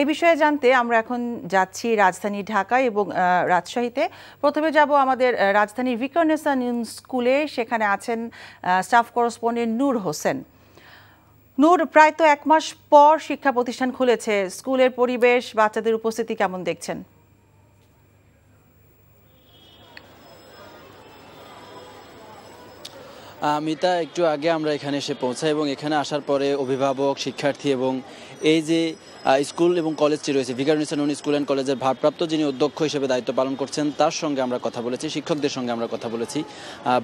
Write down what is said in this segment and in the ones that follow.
এ বিষয়ে জানতে আমরা এখন যাচ্ছি রাজধানী ঢাকা এবং রাজশাহীতে প্রথমে যাব আমাদের রাজধানীর ভিকর্নেসন স্কুলে সেখানে আছেন স্টাফ করসপন্ডেন্ট নূর হোসেন নূর প্রায় তো এক মাস পর শিক্ষা প্রতিষ্ঠান খুলেছে স্কুলের পরিবেশ বাচ্চাদের উপস্থিতি কেমন দেখছেন মিতা একটু আগে আমরা এখানে এসে পৌঁছাই এবং এখানে আসার পরে অভিভাবক শিক্ষার্থী এবং এই যে স্কুল এবং কলেজটি রয়েছে ভিকারুনিসানুন স্কুল অ্যান্ড কলেজের ভারপ্রাপ্ত যিনি অধ্যক্ষ হিসেবে দায়িত্ব পালন করছেন তার সঙ্গে আমরা কথা বলেছি শিক্ষকদের সঙ্গে আমরা কথা বলেছি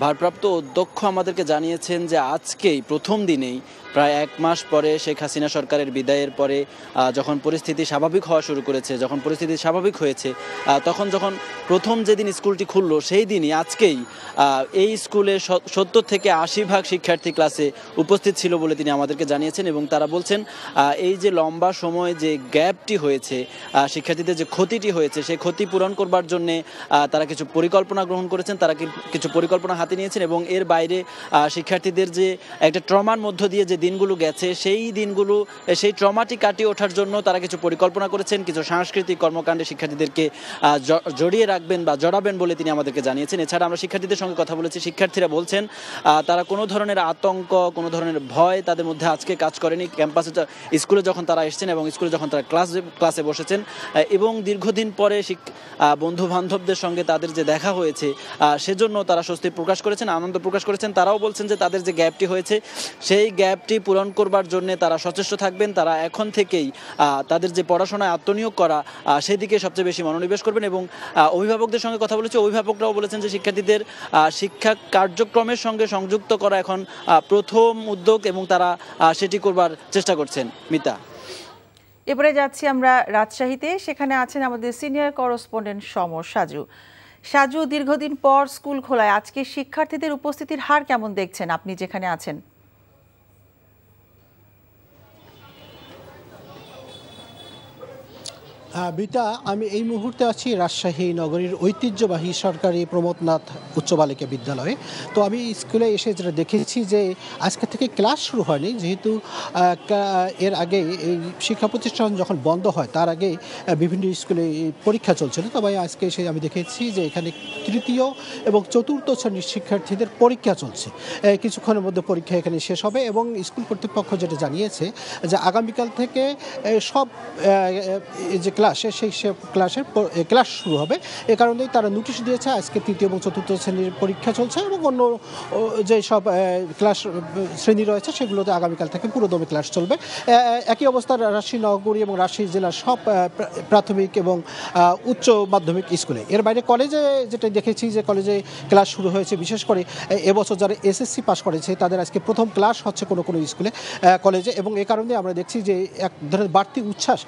ভারপ্রাপ্ত অধ্যক্ষ আমাদেরকে জানিয়েছেন যে আজকেই প্রথম দিনেই প্রায় এক মাস পরে শেখ হাসিনা সরকারের বিদায়ের পরে যখন পরিস্থিতি স্বাভাবিক হওয়া শুরু করেছে যখন পরিস্থিতি স্বাভাবিক হয়েছে তখন যখন প্রথম যেদিন স্কুলটি খুললো সেই দিনই আজকেই এই স্কুলে সত্তর থেকে থেকে আশি ভাগ শিক্ষার্থী ক্লাসে উপস্থিত ছিল বলে তিনি আমাদেরকে জানিয়েছেন এবং তারা বলছেন এই যে লম্বা সময় যে গ্যাপটি হয়েছে শিক্ষার্থীদের যে ক্ষতিটি হয়েছে সেই ক্ষতি পূরণ করবার জন্য তারা কিছু পরিকল্পনা গ্রহণ করেছেন তারা কিছু পরিকল্পনা হাতে নিয়েছেন এবং এর বাইরে শিক্ষার্থীদের যে একটা ট্রমার মধ্য দিয়ে যে দিনগুলো গেছে সেই দিনগুলো সেই ট্রমাটি কাটিয়ে ওঠার জন্য তারা কিছু পরিকল্পনা করেছেন কিছু সাংস্কৃতিক কর্মকাণ্ডে শিক্ষার্থীদেরকে জড়িয়ে রাখবেন বা জড়াবেন বলে তিনি আমাদেরকে জানিয়েছেন এছাড়া আমরা শিক্ষার্থীদের সঙ্গে কথা বলেছি শিক্ষার্থীরা বলছেন তারা কোনো ধরনের আতঙ্ক কোনো ধরনের ভয় তাদের মধ্যে আজকে কাজ করেনি ক্যাম্পাসে স্কুলে যখন তারা এসছেন এবং স্কুলে যখন তারা ক্লাস ক্লাসে বসেছেন এবং দীর্ঘদিন পরে বন্ধু বান্ধবদের সঙ্গে তাদের যে দেখা হয়েছে সেজন্য তারা স্বস্তি প্রকাশ করেছেন আনন্দ প্রকাশ করেছেন তারাও বলছেন যে তাদের যে গ্যাপটি হয়েছে সেই গ্যাপটি পূরণ করবার জন্য তারা সচেষ্ট থাকবেন তারা এখন থেকেই তাদের যে পড়াশোনায় আত্মনিয়োগ করা সেদিকে সবচেয়ে বেশি মনোনিবেশ করবেন এবং অভিভাবকদের সঙ্গে কথা বলেছে অভিভাবকরাও বলেছেন যে শিক্ষার্থীদের শিক্ষা কার্যক্রমের সঙ্গে সংযুক্ত করা এখন প্রথম উদ্যোগ এবং তারা সেটি করবার চেষ্টা করছেন মিতা এবারে যাচ্ছি আমরা রাজশাহীতে সেখানে আছেন আমাদের সিনিয়র করসপন্ডেন্ট সম সাজু সাজু দীর্ঘদিন পর স্কুল খোলায় আজকে শিক্ষার্থীদের উপস্থিতির হার কেমন দেখছেন আপনি যেখানে আছেন বিতা আমি এই মুহূর্তে আছি রাজশাহী নগরীর ঐতিহ্যবাহী সরকারি প্রমোদনাথ উচ্চ বালিকা বিদ্যালয়ে তো আমি স্কুলে এসে যেটা দেখেছি যে আজকে থেকে ক্লাস শুরু হয়নি যেহেতু এর আগে এই শিক্ষা প্রতিষ্ঠান যখন বন্ধ হয় তার আগে বিভিন্ন স্কুলে পরীক্ষা চলছিল তবে আজকে এসে আমি দেখেছি যে এখানে তৃতীয় এবং চতুর্থ শ্রেণীর শিক্ষার্থীদের পরীক্ষা চলছে কিছুক্ষণের মধ্যে পরীক্ষা এখানে শেষ হবে এবং স্কুল কর্তৃপক্ষ যেটা জানিয়েছে যে আগামীকাল থেকে সব যে ক্লাস ক্লাসে সেই ক্লাসের ক্লাস শুরু হবে এ কারণেই তারা নোটিশ দিয়েছে আজকে তৃতীয় এবং চতুর্থ শ্রেণীর পরীক্ষা চলছে এবং অন্য যে সব ক্লাস শ্রেণী রয়েছে সেগুলোতে আগামীকাল থেকে পুরোদমে ক্লাস চলবে একই অবস্থা রাজশাহী নগরী এবং রাজশাহী জেলার সব প্রাথমিক এবং উচ্চ মাধ্যমিক স্কুলে এর বাইরে কলেজে যেটা দেখেছি যে কলেজে ক্লাস শুরু হয়েছে বিশেষ করে এবছর যারা এসএসসি পাশ করেছে তাদের আজকে প্রথম ক্লাস হচ্ছে কোনো কোনো স্কুলে কলেজে এবং এ কারণে আমরা দেখছি যে এক ধরনের বাড়তি উচ্ছ্বাস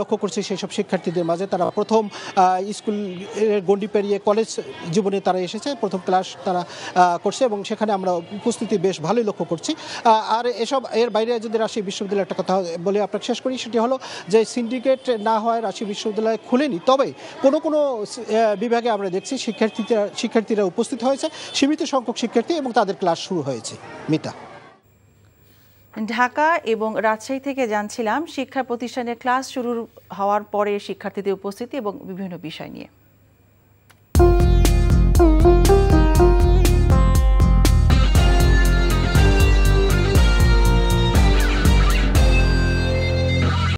লক্ষ্য করছি সেই যেসব শিক্ষার্থীদের মাঝে তারা প্রথম স্কুল গণ্ডি পেরিয়ে কলেজ জীবনে তারা এসেছে প্রথম ক্লাস তারা করছে এবং সেখানে আমরা উপস্থিতি বেশ ভালোই লক্ষ্য করছি আর এসব এর বাইরে যদি রাজশাহী বিশ্ববিদ্যালয়ের একটা কথা বলে আপনাকে শেষ করি সেটি হলো যে সিন্ডিকেট না হয় রাজশাহী বিশ্ববিদ্যালয় খুলেনি তবে কোনো কোনো বিভাগে আমরা দেখছি শিক্ষার্থীরা শিক্ষার্থীরা উপস্থিত হয়েছে সীমিত সংখ্যক শিক্ষার্থী এবং তাদের ক্লাস শুরু হয়েছে মিতা ঢাকা এবং রাজশাহী থেকে জানছিলাম শিক্ষা প্রতিষ্ঠানের ক্লাস শুরু হওয়ার পরে শিক্ষার্থীদের উপস্থিতি এবং বিভিন্ন বিষয় নিয়ে